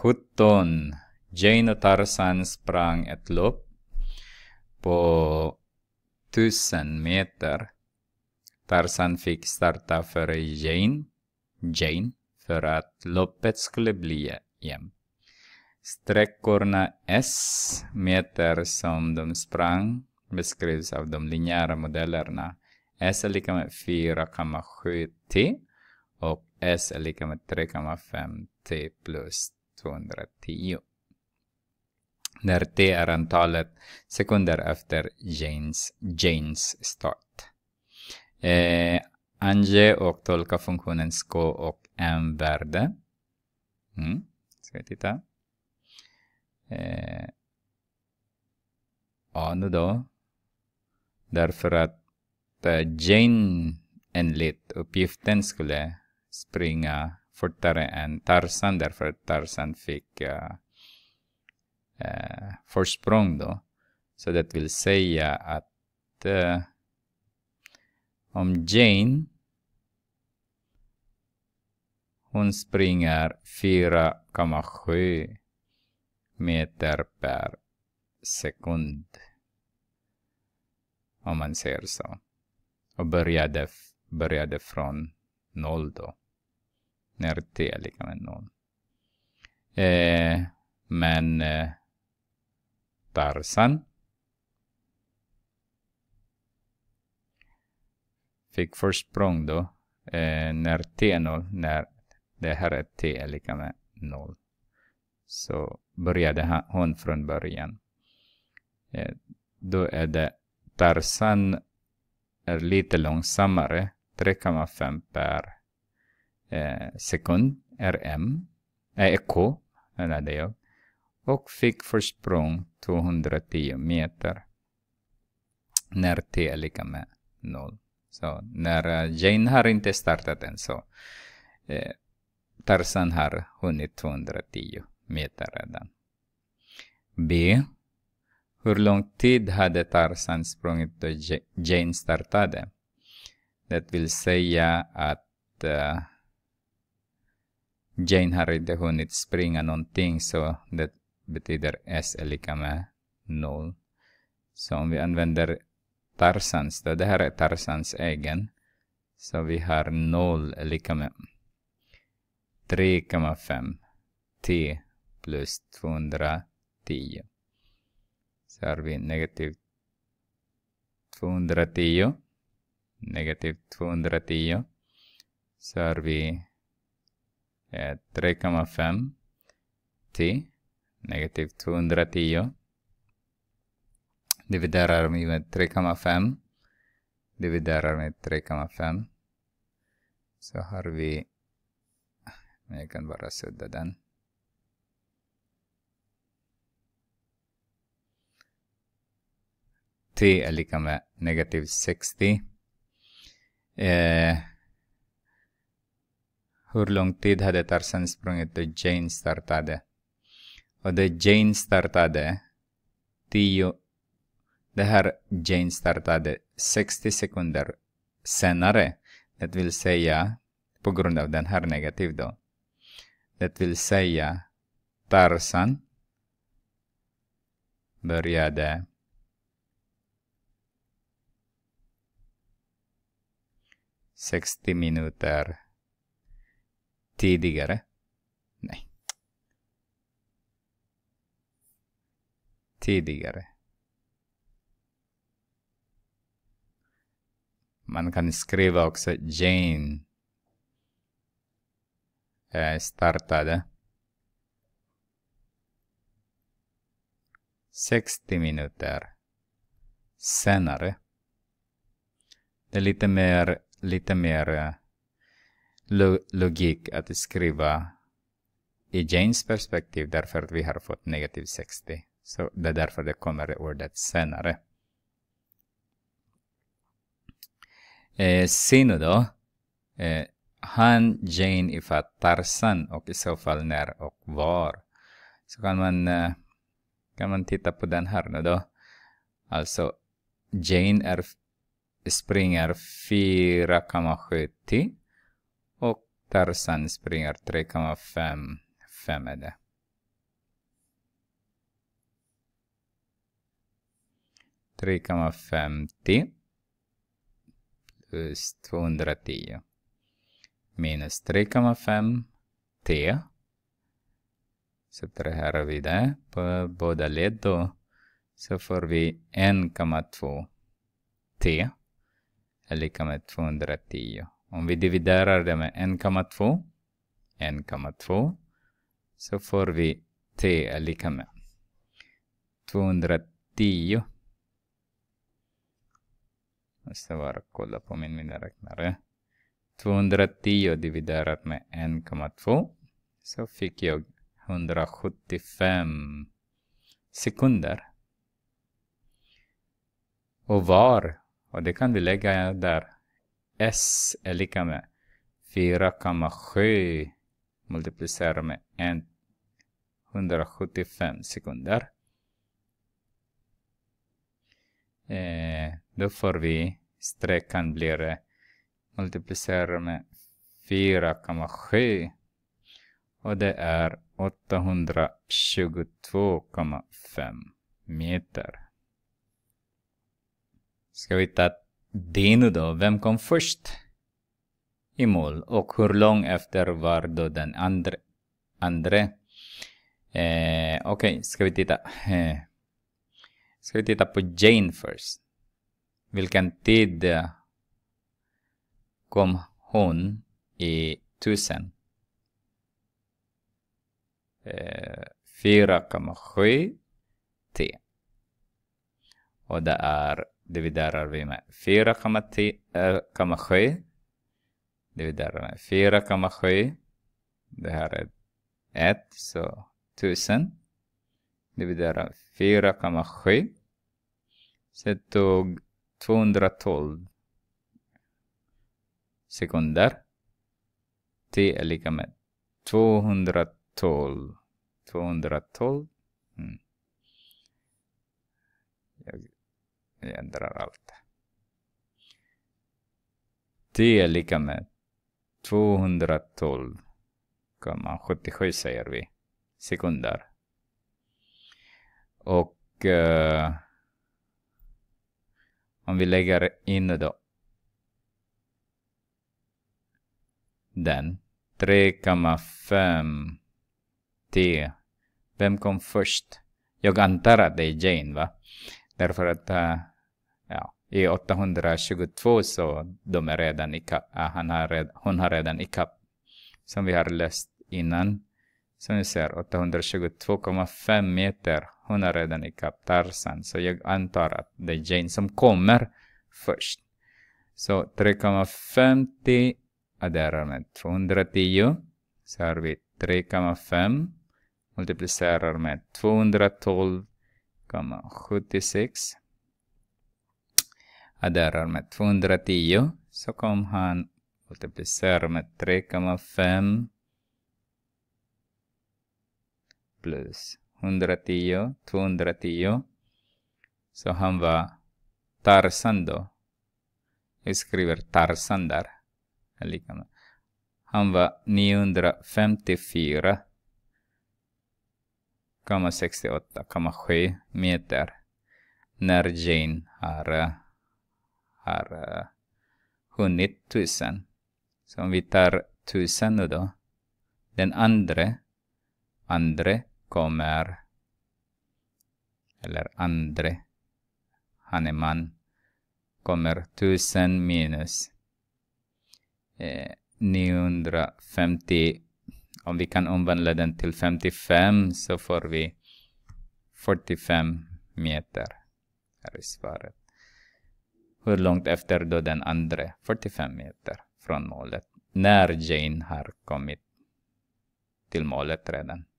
17. Jane Tarzan sprang ett lopp på 1000 meter. Tarzan fick starta före Jane, Jane för att loppet skulle bli jämnt. Sträckorna S meter som de sprang beskrivs av de linjära modellerna. S är lika med 4,7t och S är lika med 3,5t plus 210. Där t är antalet sekunder efter Janes, Janes start. Eh, ange och tolka funktionens k och m-värde. Mm. Ska vi titta. Eh, ja, nu då. Därför att eh, Jane enligt uppgiften skulle springa fortare än Tarzan därför att Tarzan fick uh, uh, försprång då. Så det vill säga att uh, om Jane hon springer 4,7 meter per sekund. Om man säger så. Och började, började från noll då. När t nerttiä, eli noin. Eh, men eh, Tarzan fick försprång då eh, när T0, är när det här är T är lika med 0. Så började hon från början. Eh, då är det Tarzan är lite långsammare, 3,5 per eh, sekund-RM, eh, eco, hade Och fick försprång 210 meter. När t är lika med 0. Så när eh, Jane har inte startat än så eh, Tarzan har hunnit 210 meter redan. B. Hur lång tid hade Tarzan sprungit då Jane startade? Det vill säga att uh, Jane har inte hunnit springa någonting så det betyder S är lika med noll. Så om vi använder Tarsans då, det här är Tarsans egen. Så vi har noll är lika med 3,5 T plus 210. Så har vi negativ 210. Negativ 210. Så har vi 3,5 eh, till negativ 210 dividerar vi med 3,5 dividerar med 3,5 så har vi jag kan bara sudda den t är lika med negativ 60 eh, hur lång tid hade Tarzan sprungit då Jane startade? Och då Jane startade, tio, det här Jane startade 60 sekunder senare, det vill säga på grund av den här negativ då. Det vill säga Tarzan började sextio minuter Tidigare? Nej. Tidigare. Man kan skriva också Jane eh, startade 60 minuter senare. Det är lite mer, lite mer eh, logik att skriva i Janes perspektiv därför att vi har fått negativ 60. Så det är därför det kommer ordet senare. Eh, Sino då? Eh, han, Jane ifattar Tarzan och i så fall när och var. Så kan man, eh, kan man titta på den här nu då. Alltså Jane är, springer 4,70 Tarzan springer 3,5 5 är det. femtio plus 210 minus 3,5 t. Så Subtraherar vi det på båda led då så får vi 1,2 t är lika med 210. Om vi dividerar det med 1,2, 1,2 så får vi t är lika med 210. Jag Måste bara kolla på min miniräknare. 210 dividerat med 1,2 så fick jag 175 sekunder. Och var, och det kan du lägga där S är lika med 4,7 multiplicerat med 175 sekunder. Eh, då får vi sträckan blir multiplicerat med 4,7 och det är 822,5 meter. Ska vi ta Dino då, vem kom först i mål och hur lång efter var då den andre? andre? Eh, Okej, okay, ska vi titta. Eh, ska vi titta på Jane först. Vilken tid eh, kom hon i tusen? Eh, 4,7 T. Och det är, dividerar vi med 4,7. Eh, dividerar med 4,7. Det här är 1, så 1000. Dividerar 4,7. Så tog 212 sekunder. T är lika med 212. 212. Mm. Jag ändrar allt. Det är lika med 212,77 säger vi sekunder. Och eh, om vi lägger in då den 3,5 T. Vem kom först? Jag antar att det är Jane va? Därför att uh, ja, i 822 så de är redan ikapp, han har redan, hon har redan ikapp som vi har läst innan. Som ni ser 822,5 meter, hon har redan ikapp Tarzan. Så jag antar att det är Jane som kommer först. Så 3,50, ja, där har man 210. Så har vi 3,5 multiplicerar med 212,76 adderar med 210 så kom han multiplicerar med 3,5 plus 110, 210. Så han var Tarzan då. Jag skriver Tarzan där. Han var 954,68,7 meter när Jane har eh, har eh, hunnit tusen. Så om vi tar tusen nu då. Den andra, andre kommer, eller andre, han är man, kommer tusen minus eh, 950. Om vi kan omvandla den till 55 så får vi 45 meter. Här är svaret hur långt efter då den andra, 45 meter från målet, när Jane har kommit till målet redan.